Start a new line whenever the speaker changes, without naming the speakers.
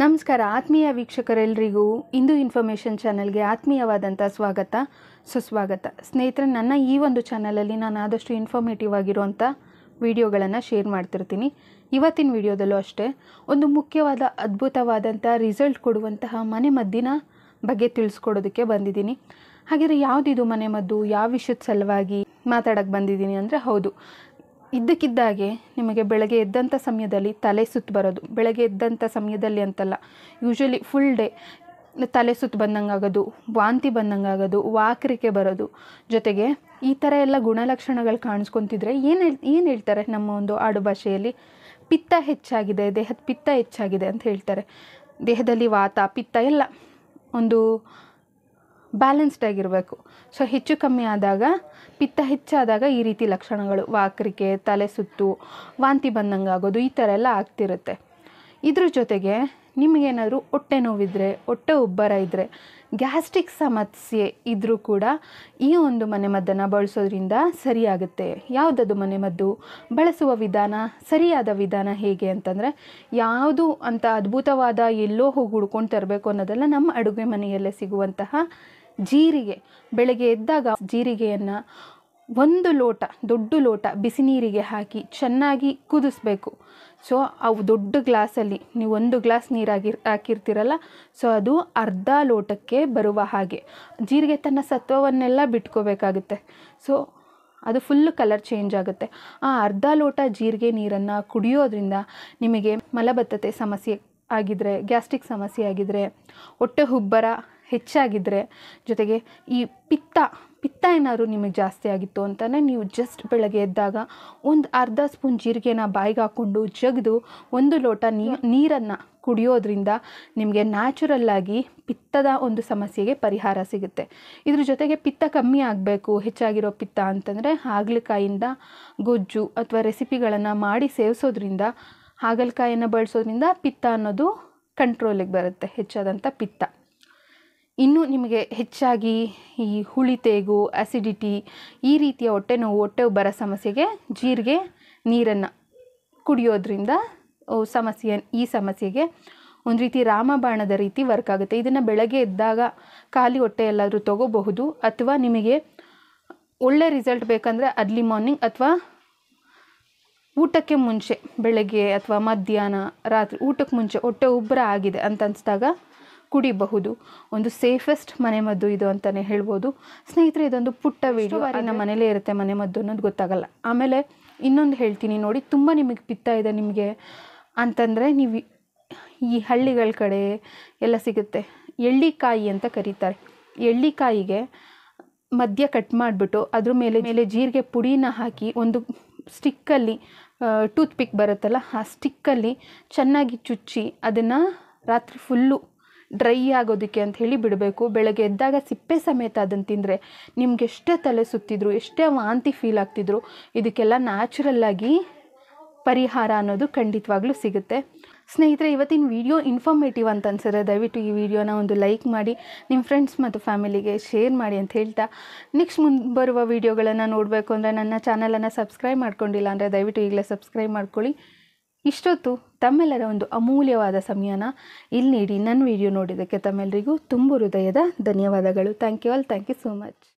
ನಮಸ್ಕಾರ ಆತ್ಮೀಯ ವೀಕ್ಷಕರೆಲ್ಲರಿಗೂ ಇಂದು ಇನ್ಫಾರ್ಮೇಷನ್ ಚಾನಲ್ಗೆ ಆತ್ಮೀಯವಾದಂಥ ಸ್ವಾಗತ ಸುಸ್ವಾಗತ ಸ್ನೇಹಿತರೆ ನನ್ನ ಈ ಒಂದು ಚಾನಲಲ್ಲಿ ನಾನು ಆದಷ್ಟು ಇನ್ಫಾರ್ಮೇಟಿವ್ ಆಗಿರುವಂಥ ವಿಡಿಯೋಗಳನ್ನು ಶೇರ್ ಮಾಡ್ತಿರ್ತೀನಿ ಇವತ್ತಿನ ವಿಡಿಯೋದಲ್ಲೂ ಅಷ್ಟೇ ಒಂದು ಮುಖ್ಯವಾದ ಅದ್ಭುತವಾದಂಥ ರಿಸಲ್ಟ್ ಕೊಡುವಂತಹ ಮನೆಮದ್ದಿನ ಬಗ್ಗೆ ತಿಳಿಸ್ಕೊಡೋದಕ್ಕೆ ಬಂದಿದ್ದೀನಿ ಹಾಗಿದ್ರೆ ಯಾವುದಿದು ಮನೆಮದ್ದು ಯಾವ ವಿಷಯದ ಸಲುವಾಗಿ ಮಾತಾಡೋಕ್ಕೆ ಬಂದಿದ್ದೀನಿ ಅಂದರೆ ಹೌದು ಇದ್ದಕ್ಕಿದ್ದಾಗೆ ನಿಮಗೆ ಬೆಳಗ್ಗೆ ಎದ್ದಂಥ ಸಮಯದಲ್ಲಿ ತಲೆ ಸುತ್ತು ಬರೋದು ಬೆಳಗ್ಗೆ ಎದ್ದಂಥ ಸಮಯದಲ್ಲಿ ಅಂತಲ್ಲ ಯೂಶ್ವಲಿ ಫುಲ್ ಡೇ ತಲೆ ಸುತ್ತು ಬಂದಂಗೆ ಆಗೋದು ವಾಂತಿ ಬಂದಂಗೆ ಆಗೋದು ವಾಕರಿಕೆ ಬರೋದು ಜೊತೆಗೆ ಈ ಥರ ಎಲ್ಲ ಗುಣಲಕ್ಷಣಗಳು ಕಾಣಿಸ್ಕೊತಿದ್ರೆ ಏನು ಹೇಳ್ ಏನು ಹೇಳ್ತಾರೆ ನಮ್ಮ ಒಂದು ಆಡುಭಾಷೆಯಲ್ಲಿ ಪಿತ್ತ ಹೆಚ್ಚಾಗಿದೆ ದೇಹದ ಪಿತ್ತ ಹೆಚ್ಚಾಗಿದೆ ಅಂತ ಹೇಳ್ತಾರೆ ದೇಹದಲ್ಲಿ ವಾತ ಪಿತ್ತ ಎಲ್ಲ ಒಂದು ಬ್ಯಾಲೆನ್ಸ್ಡ್ ಆಗಿರಬೇಕು ಸೊ ಹೆಚ್ಚು ಕಮ್ಮಿ ಆದಾಗ ಪಿತ್ತ ಹೆಚ್ಚಾದಾಗ ಈ ರೀತಿ ಲಕ್ಷಣಗಳು ವಾಕರಿಕೆ ತಲೆ ಸುತ್ತು ವಾಂತಿ ಬಂದಂಗೆ ಆಗೋದು ಈ ಥರ ಎಲ್ಲ ಆಗ್ತಿರುತ್ತೆ ಇದ್ರ ಜೊತೆಗೆ ನಿಮಗೇನಾದರೂ ಹೊಟ್ಟೆ ನೋವಿದ್ರೆ ಹೊಟ್ಟೆ ಉಬ್ಬರ ಇದ್ದರೆ ಗ್ಯಾಸ್ಟ್ರಿಕ್ ಸಮಸ್ಯೆ ಇದ್ದರೂ ಕೂಡ ಈ ಒಂದು ಮನೆಮದ್ದನ್ನು ಬಳಸೋದ್ರಿಂದ ಸರಿಯಾಗುತ್ತೆ ಯಾವುದದು ಮನೆಮದ್ದು ಬಳಸುವ ವಿಧಾನ ಸರಿಯಾದ ವಿಧಾನ ಹೇಗೆ ಅಂತಂದರೆ ಯಾವುದು ಅಂತ ಅದ್ಭುತವಾದ ಎಲ್ಲೋ ಹೋಗಿ ಹುಡ್ಕೊಂಡು ತರಬೇಕು ಅನ್ನೋದೆಲ್ಲ ನಮ್ಮ ಅಡುಗೆ ಮನೆಯಲ್ಲೇ ಸಿಗುವಂತಹ ಜೀರಿಗೆ ಬೆಳಗ್ಗೆ ಎದ್ದಾಗ ಜೀರಿಗೆಯನ್ನು ಒಂದು ಲೋಟ ದೊಡ್ಡ ಲೋಟ ಬಿಸಿ ನೀರಿಗೆ ಹಾಕಿ ಚೆನ್ನಾಗಿ ಕುದಿಸ್ಬೇಕು ಸೊ ಅವು ದೊಡ್ಡ ಗ್ಲಾಸಲ್ಲಿ ನೀವು ಒಂದು ಗ್ಲಾಸ್ ನೀರಾಗಿ ಹಾಕಿರ್ತೀರಲ್ಲ ಸೊ ಅದು ಅರ್ಧ ಲೋಟಕ್ಕೆ ಬರುವ ಹಾಗೆ ಜೀರಿಗೆ ತನ್ನ ಸತ್ವವನ್ನೆಲ್ಲ ಬಿಟ್ಕೋಬೇಕಾಗುತ್ತೆ ಸೊ ಅದು ಫುಲ್ ಕಲರ್ ಚೇಂಜ್ ಆಗುತ್ತೆ ಆ ಅರ್ಧ ಲೋಟ ಜೀರಿಗೆ ನೀರನ್ನು ಕುಡಿಯೋದ್ರಿಂದ ನಿಮಗೆ ಮಲಬದ್ಧತೆ ಸಮಸ್ಯೆ ಆಗಿದ್ರೆ ಗ್ಯಾಸ್ಟ್ರಿಕ್ ಸಮಸ್ಯೆ ಆಗಿದ್ರೆ ಹೊಟ್ಟೆ ಉಬ್ಬರ ಹೆಚ್ಚಾಗಿದ್ದರೆ ಜೊತೆಗೆ ಈ ಪಿತ್ತ ಪಿತ್ತ ಏನಾದ್ರು ನಿಮಗೆ ಜಾಸ್ತಿ ಆಗಿತ್ತು ಅಂತಲೇ ನೀವು ಜಸ್ಟ್ ಬೆಳಗ್ಗೆ ಎದ್ದಾಗ ಒಂದು ಅರ್ಧ ಸ್ಪೂನ್ ಜೀರಿಗೆನ ಬಾಯಿಗೆ ಹಾಕ್ಕೊಂಡು ಜಗಿದು ಒಂದು ಲೋಟ ನೀರನ್ನು ಕುಡಿಯೋದ್ರಿಂದ ನಿಮಗೆ ನ್ಯಾಚುರಲ್ಲಾಗಿ ಪಿತ್ತದ ಒಂದು ಸಮಸ್ಯೆಗೆ ಪರಿಹಾರ ಸಿಗುತ್ತೆ ಇದ್ರ ಜೊತೆಗೆ ಪಿತ್ತ ಕಮ್ಮಿ ಆಗಬೇಕು ಹೆಚ್ಚಾಗಿರೋ ಪಿತ್ತ ಅಂತಂದರೆ ಹಾಗಲಕಾಯಿಂದ ಗೊಜ್ಜು ಅಥವಾ ರೆಸಿಪಿಗಳನ್ನು ಮಾಡಿ ಸೇವಿಸೋದ್ರಿಂದ ಹಾಗಲಕಾಯಿಯನ್ನು ಬಳಸೋದ್ರಿಂದ ಪಿತ್ತ ಅನ್ನೋದು ಕಂಟ್ರೋಲಿಗೆ ಬರುತ್ತೆ ಹೆಚ್ಚಾದಂಥ ಪಿತ್ತ ಇನ್ನೂ ನಿಮಗೆ ಹೆಚ್ಚಾಗಿ ಈ ಹುಳಿ ತೇಗು ಅಸಿಡಿಟಿ ಈ ರೀತಿಯ ಹೊಟ್ಟೆ ನೋವು ಹೊಟ್ಟೆ ಉಬ್ಬರ ಸಮಸ್ಯೆಗೆ ಜೀರಿಗೆ ನೀರನ್ನು ಕುಡಿಯೋದ್ರಿಂದ ಸಮಸ್ಯೆ ಈ ಸಮಸ್ಯೆಗೆ ಒಂದು ರೀತಿ ರಾಮಬಾಣದ ರೀತಿ ವರ್ಕ್ ಆಗುತ್ತೆ ಇದನ್ನು ಬೆಳಗ್ಗೆ ಎದ್ದಾಗ ಖಾಲಿ ಹೊಟ್ಟೆ ಎಲ್ಲಾದರೂ ತಗೋಬಹುದು ಅಥವಾ ನಿಮಗೆ ಒಳ್ಳೆ ರಿಸಲ್ಟ್ ಬೇಕಂದರೆ ಅರ್ಲಿ ಮಾರ್ನಿಂಗ್ ಅಥವಾ ಊಟಕ್ಕೆ ಮುಂಚೆ ಬೆಳಗ್ಗೆ ಅಥವಾ ಮಧ್ಯಾಹ್ನ ರಾತ್ರಿ ಊಟಕ್ಕೆ ಮುಂಚೆ ಹೊಟ್ಟೆ ಉಬ್ಬರ ಆಗಿದೆ ಅಂತ ಅನಿಸಿದಾಗ ಕುಡಿಬಹುದು ಒಂದು ಸೇಫೆಸ್ಟ್ ಮನೆಮದ್ದು ಇದು ಅಂತಲೇ ಹೇಳ್ಬೋದು ಸ್ನೇಹಿತರೆ ಇದೊಂದು ಪುಟ್ಟ ವಿಡಿಯೋ ನಮ್ಮ ಮನೇಲೇ ಇರುತ್ತೆ ಮನೆಮದ್ದು ಅನ್ನೋದು ಗೊತ್ತಾಗಲ್ಲ ಆಮೇಲೆ ಇನ್ನೊಂದು ಹೇಳ್ತೀನಿ ನೋಡಿ ತುಂಬ ನಿಮಗೆ ಪಿತ್ತ ಇದೆ ನಿಮಗೆ ಅಂತಂದರೆ ನೀವು ಈ ಹಳ್ಳಿಗಳ ಕಡೆ ಎಲ್ಲ ಸಿಗುತ್ತೆ ಎಳ್ಳಿಕಾಯಿ ಅಂತ ಕರೀತಾರೆ ಎಳ್ಳಿಕಾಯಿಗೆ ಮಧ್ಯ ಕಟ್ ಮಾಡಿಬಿಟ್ಟು ಅದ್ರ ಮೇಲೆ ಮೇಲೆ ಜೀರಿಗೆ ಪುಡಿನ ಹಾಕಿ ಒಂದು ಸ್ಟಿಕ್ಕಲ್ಲಿ ಟೂತ್ ಪಿಕ್ ಬರುತ್ತಲ್ಲ ಆ ಸ್ಟಿಕ್ಕಲ್ಲಿ ಚೆನ್ನಾಗಿ ಚುಚ್ಚಿ ಅದನ್ನು ರಾತ್ರಿ ಫುಲ್ಲು ಡ್ರೈ ಆಗೋದಕ್ಕೆ ಅಂತ ಹೇಳಿ ಬಿಡಬೇಕು ಬೆಳಗ್ಗೆ ಎದ್ದಾಗ ಸಿಪ್ಪೆ ಸಮೇತ ಅದನ್ನು ತಿಂದರೆ ನಿಮ್ಗೆ ಎಷ್ಟೇ ತಲೆ ಸುತ್ತಿದ್ರು ಎಷ್ಟೇ ವಾಂತಿ ಫೀಲ್ ಆಗ್ತಿದ್ರು ಇದಕ್ಕೆಲ್ಲ ನ್ಯಾಚುರಲ್ಲಾಗಿ ಪರಿಹಾರ ಅನ್ನೋದು ಖಂಡಿತವಾಗ್ಲೂ ಸಿಗುತ್ತೆ ಸ್ನೇಹಿತರೆ ಇವತ್ತಿನ ವಿಡಿಯೋ ಇನ್ಫಾರ್ಮೇಟಿವ್ ಅಂತ ಅನ್ಸಿದ್ರೆ ದಯವಿಟ್ಟು ಈ ವಿಡಿಯೋನ ಒಂದು ಲೈಕ್ ಮಾಡಿ ನಿಮ್ಮ ಫ್ರೆಂಡ್ಸ್ ಮತ್ತು ಫ್ಯಾಮಿಲಿಗೆ ಶೇರ್ ಮಾಡಿ ಅಂತ ಹೇಳ್ತಾ ನೆಕ್ಸ್ಟ್ ಮುಂದೆ ಬರುವ ವಿಡಿಯೋಗಳನ್ನು ನೋಡಬೇಕು ಅಂದರೆ ನನ್ನ ಚಾನಲನ್ನು ಸಬ್ಸ್ಕ್ರೈಬ್ ಮಾಡ್ಕೊಂಡಿಲ್ಲ ಅಂದರೆ ದಯವಿಟ್ಟು ಈಗಲೇ ಸಬ್ಸ್ಕ್ರೈಬ್ ಮಾಡ್ಕೊಳ್ಳಿ ಇಷ್ಟೊತ್ತು ತಮ್ಮೆಲ್ಲರ ಒಂದು ಅಮೂಲ್ಯವಾದ ಸಮಯನ ಇಲ್ಲಿ ನೀಡಿ ನನ್ನ ವಿಡಿಯೋ ನೋಡಿದ್ದಕ್ಕೆ ತಮ್ಮೆಲ್ಲರಿಗೂ ತುಂಬ ಹೃದಯದ ಧನ್ಯವಾದಗಳು thank you all thank you so much